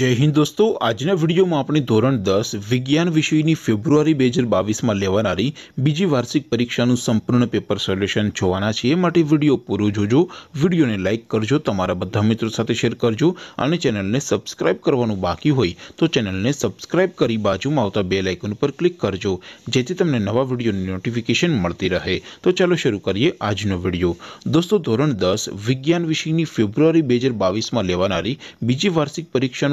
जय हिंद दोस्तों आज ने वीडियो में अपनी ધોરણ 10 વિજ્ઞાન વિષયની ફેબ્રુઆરી 2022 માં લેવા નારી બીજી વાર્ષિક પરીક્ષા નું સંપૂર્ણ પેપર સોલ્યુશન જોવાના છીએ માટે વિડિયો પૂરો જોજો વિડિયોને લાઈક કરજો તમારા બધા મિત્રો સાથે શેર કરજો અને ચેનલને સબ્સ્ક્રાઇબ કરવાનું બાકી હોય તો ચેનલને સબ્સ્ક્રાઇબ કરી બાજુમાં આવતો બેલ આઇકન પર ક્લિક કરજો જેથી તમને નવા વિડિયોની નોટિફિકેશન મળતી રહે તો ચાલો શરૂ કરીએ આજનો વિડિયો દોસ્તો ધોરણ 10 વિજ્ઞાન વિષયની ફેબ્રુઆરી 2022 માં લેવા નારી બીજી વાર્ષિક પરીક્ષા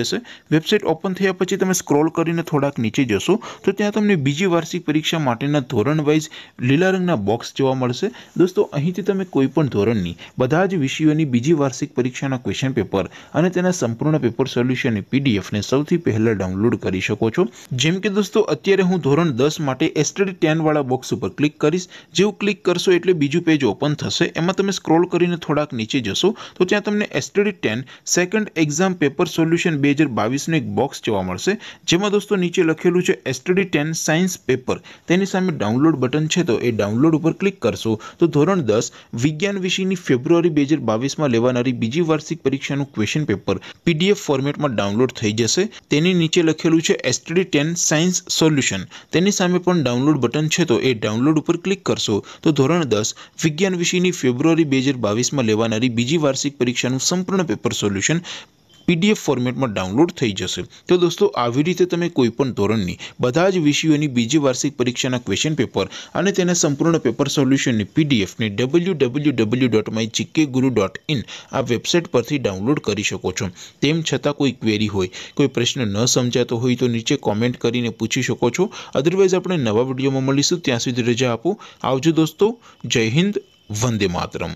જશે વેબસાઇટ ઓપન થયા પછી તમે સ્ક્રોલ કરીને થોડાક નીચે જશો તો ત્યાં તમને બીજી વાર્ષિક પરીક્ષા માટેના ધોરણ વાઇઝ લીલા રંગના બોક્સ જોવા મળશે દોસ્તો અહીંથી તમે કોઈપણ ધોરણની બધા જ વિષયોની બીજી વાર્ષિક પરીક્ષાના ક્વેશ્ચન પેપર અને તેના સંપૂર્ણ પેપર સોલ્યુશનની પીડીએફને સૌથી પહેલાં ડાઉનલોડ કરી શકો છો જેમ કે દોસ્તો અત્યારે હું ધોરણ દસ માટે એસટડી ટેનવાળા બોક્સ ઉપર ક્લિક કરીશ જેવું ક્લિક કરશો એટલે બીજું પેજ ઓપન થશે એમાં તમે સ્ક્રોલ કરીને થોડાક નીચે જશો તો ત્યાં તમને STD ten second exam paper solution બે હજાર બાવીસનું એક બોક્સ જોવા મળશે જેમાં દોસ્તો નીચે લખેલું છે એસટડી ટેન સાયન્સ પેપર તેની સામે ડાઉનલોડ બટન છે તો એ ડાઉનલોડ ઉપર ક્લિક કરશો તો ધોરણ દસ વિજ્ઞાન વિષયની ફેબ્રુઆરી બે હજાર બાવીસમાં લેવાનારી બીજી વાર્ષિક પરીક્ષાનું ક્વેશ્ચન પેપર પીડીએફ ફોર્મેટમાં ડાઉનલોડ થઈ જશે તેની નીચે લખેલું છે એસટડી ટેન સાયન્સ સોલ્યુશન તેની સામે પણ ડાઉનલોડ બટન છે તો એ ડાઉનલોડ ઉપર ક્લિક કરશો તો ધોરણ દસ વિજ્ઞાન વિષયની ફેબ્રુઆરી બે હજાર બાવીસમાં લેવાનારી બીજી વાર્ષિક પરીક્ષાનું સંપૂર્ણ પેપર સોલ્યુશન पीडीएफ फॉर्मेट માં ડાઉનલોડ થઈ જશે તો દોસ્તો આવી રીતે તમે કોઈપણ ધોરણની બધા જ વિષયોની બીજી વાર્ષિક પરીક્ષાના ક્વેશ્ચન પેપર અને તેના સંપૂર્ણ પેપર સોલ્યુશન ને પીડીએફ ને www.mygkguru.in આ વેબસાઈટ પરથી ડાઉનલોડ કરી શકો છો તેમ છતાં કોઈ ક્વેરી હોય કોઈ પ્રશ્ન ન સમજાતો હોય તો નીચે કમેન્ટ કરીને પૂછી શકો છો અધરવાઇઝ આપણે નવા વિડિયોમાં મળીશું ત્યાં સુધી રજા આપો આવજો દોસ્તો જય હિન્દ વંદે માતરમ